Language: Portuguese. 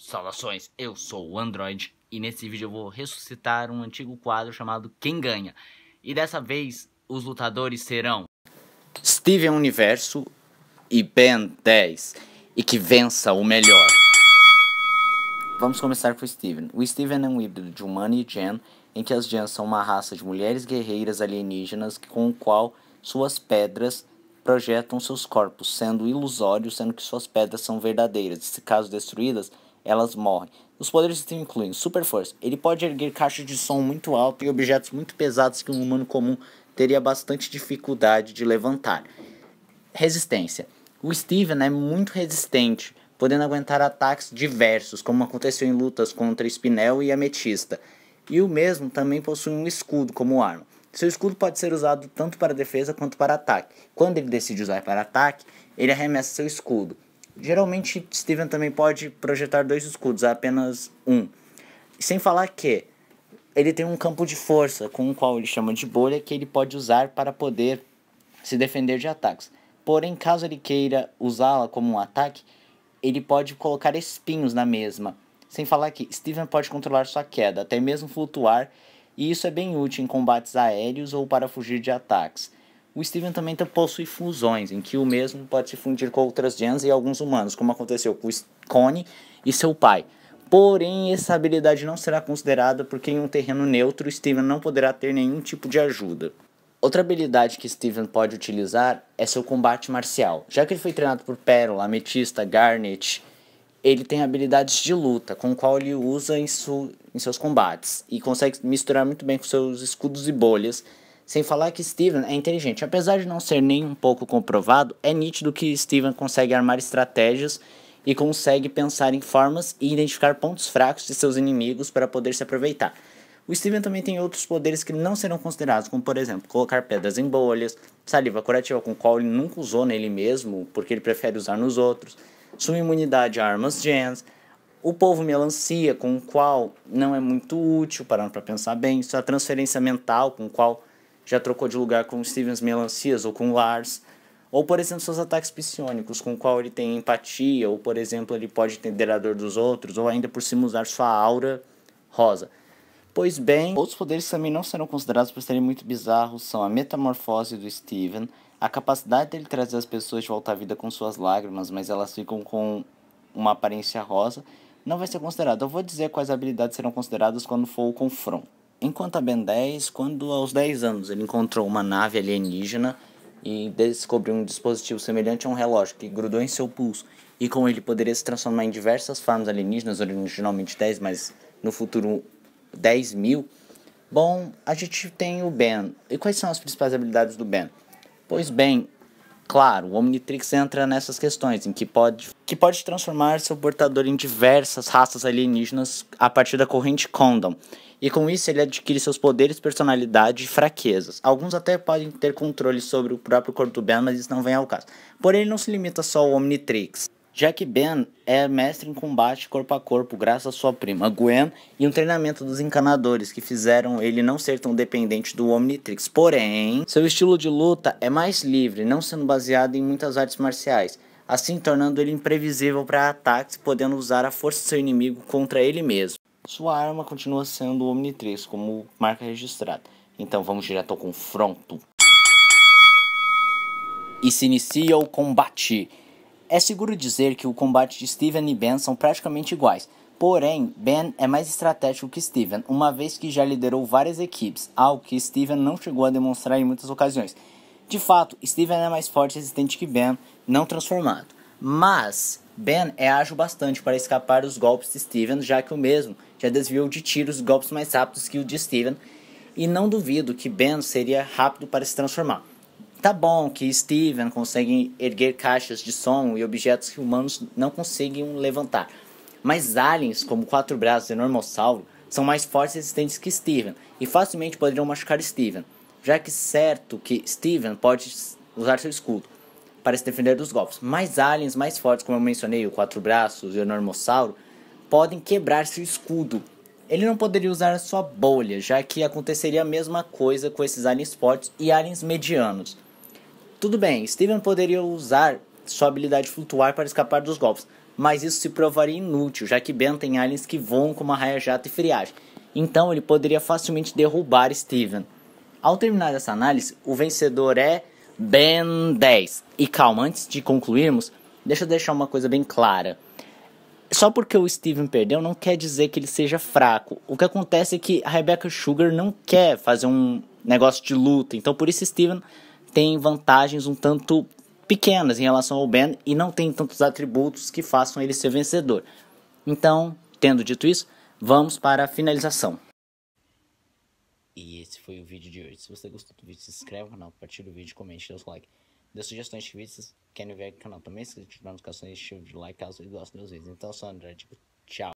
Saudações, eu sou o Android e nesse vídeo eu vou ressuscitar um antigo quadro chamado Quem Ganha. E dessa vez os lutadores serão Steven Universo e Ben 10 e que vença o melhor. Vamos começar com o Steven. O Steven é um híbrido de humano e Jen, em que as Jens são uma raça de mulheres guerreiras alienígenas com o qual suas pedras projetam seus corpos, sendo ilusórios, sendo que suas pedras são verdadeiras. E se caso destruídas, elas morrem. Os poderes que incluem super força. Ele pode erguer caixas de som muito alto e objetos muito pesados que um humano comum teria bastante dificuldade de levantar. Resistência. O Steven é muito resistente, podendo aguentar ataques diversos, como aconteceu em lutas contra Spinel e Ametista. E o mesmo também possui um escudo como arma. Seu escudo pode ser usado tanto para defesa quanto para ataque. Quando ele decide usar para ataque, ele arremessa seu escudo. Geralmente, Steven também pode projetar dois escudos, apenas um. Sem falar que ele tem um campo de força, com o qual ele chama de bolha, que ele pode usar para poder se defender de ataques. Porém, caso ele queira usá-la como um ataque, ele pode colocar espinhos na mesma. Sem falar que Steven pode controlar sua queda, até mesmo flutuar, e isso é bem útil em combates aéreos ou para fugir de ataques. O Steven também tá- possui fusões, em que o mesmo pode se fundir com outras gens e alguns humanos, como aconteceu com o Cone e seu pai. Porém, essa habilidade não será considerada porque em um terreno neutro, Steven não poderá ter nenhum tipo de ajuda. Outra habilidade que Steven pode utilizar é seu combate marcial. Já que ele foi treinado por Pérola, Ametista, Garnet, ele tem habilidades de luta, com o qual ele usa em, em seus combates, e consegue misturar muito bem com seus escudos e bolhas, sem falar que Steven é inteligente. Apesar de não ser nem um pouco comprovado, é nítido que Steven consegue armar estratégias e consegue pensar em formas e identificar pontos fracos de seus inimigos para poder se aproveitar. O Steven também tem outros poderes que não serão considerados, como por exemplo, colocar pedras em bolhas, saliva curativa com qual ele nunca usou nele mesmo, porque ele prefere usar nos outros, sua imunidade a armas gens, o povo melancia, com o qual não é muito útil, parando para pensar bem, sua transferência mental, com o qual já trocou de lugar com o Stevens Melancias ou com Lars, ou por exemplo seus ataques psionics, com o qual ele tem empatia, ou por exemplo ele pode entender a dor dos outros, ou ainda por cima usar sua aura rosa. Pois bem, outros poderes também não serão considerados por serem muito bizarros, são a metamorfose do Steven, a capacidade dele trazer as pessoas de volta à vida com suas lágrimas, mas elas ficam com uma aparência rosa, não vai ser considerado. Eu vou dizer quais habilidades serão consideradas quando for o confronto. Enquanto a Ben 10, quando aos 10 anos ele encontrou uma nave alienígena e descobriu um dispositivo semelhante a um relógio que grudou em seu pulso e com ele poderia se transformar em diversas formas alienígenas, originalmente 10, mas no futuro 10 mil. Bom, a gente tem o Ben. E quais são as principais habilidades do Ben? Pois bem, Claro, o Omnitrix entra nessas questões em que pode, que pode transformar seu portador em diversas raças alienígenas a partir da corrente Condom. E com isso ele adquire seus poderes, personalidade e fraquezas. Alguns até podem ter controle sobre o próprio corpo do Ben, mas isso não vem ao caso. Porém, ele não se limita só ao Omnitrix. Jack Ben é mestre em combate corpo a corpo graças à sua prima Gwen e um treinamento dos encanadores que fizeram ele não ser tão dependente do Omnitrix. Porém, seu estilo de luta é mais livre, não sendo baseado em muitas artes marciais, assim tornando ele imprevisível para ataques, podendo usar a força do seu inimigo contra ele mesmo. Sua arma continua sendo o Omnitrix como marca registrada. Então vamos direto ao confronto. E se inicia o combate. É seguro dizer que o combate de Steven e Ben são praticamente iguais, porém, Ben é mais estratégico que Steven, uma vez que já liderou várias equipes, algo que Steven não chegou a demonstrar em muitas ocasiões. De fato, Steven é mais forte e resistente que Ben, não transformado. Mas Ben é ágil bastante para escapar dos golpes de Steven, já que o mesmo já desviou de tiros golpes mais rápidos que o de Steven, e não duvido que Ben seria rápido para se transformar. Tá bom que Steven consegue erguer caixas de som e objetos que humanos não conseguem levantar. Mas aliens, como quatro braços e Normossauro, são mais fortes e resistentes que Steven e facilmente poderiam machucar Steven, já que certo que Steven pode usar seu escudo para se defender dos golpes. Mas aliens mais fortes, como eu mencionei, o quatro braços e o Normossauro, podem quebrar seu escudo. Ele não poderia usar a sua bolha, já que aconteceria a mesma coisa com esses aliens fortes e aliens medianos. Tudo bem, Steven poderia usar sua habilidade flutuar para escapar dos golpes, mas isso se provaria inútil, já que Ben tem aliens que voam como a raia-jato e friagem. Então ele poderia facilmente derrubar Steven. Ao terminar essa análise, o vencedor é Ben 10. E calma, antes de concluirmos, deixa eu deixar uma coisa bem clara. Só porque o Steven perdeu não quer dizer que ele seja fraco. O que acontece é que a Rebecca Sugar não quer fazer um negócio de luta, então por isso Steven tem vantagens um tanto pequenas em relação ao Ben e não tem tantos atributos que façam ele ser vencedor. Então, tendo dito isso, vamos para a finalização. E esse foi o vídeo de hoje. Se você gostou do vídeo, se inscreve no canal, compartilha o vídeo, comente, dê o seu like. Dê sugestões de vídeos, quer ver aqui no canal também, se inscreva no canal e deixa o like caso você goste dos vídeos. Então, eu sou André, tipo, tchau.